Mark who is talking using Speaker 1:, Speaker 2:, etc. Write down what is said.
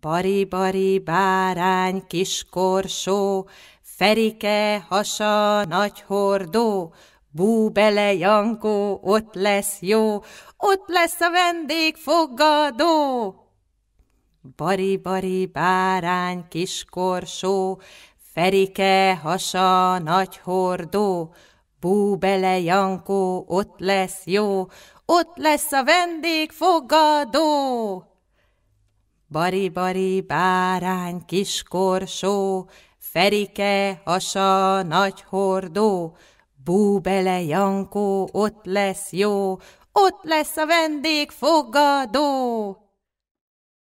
Speaker 1: Bari-bari bárány, korsó, Ferike hasa, nagy hordó, Bú bele, Jankó, ott lesz jó, Ott lesz a vendég fogadó. Bari-bari bárány, korsó, Ferike hasa, nagy hordó, Bú bele, Jankó, ott lesz jó, Ott lesz a vendég fogadó. Bari-bari bárány, kiskorsó, Ferike, hasa, nagy hordó, búbele, Jankó, ott lesz jó, Ott lesz a vendég fogadó.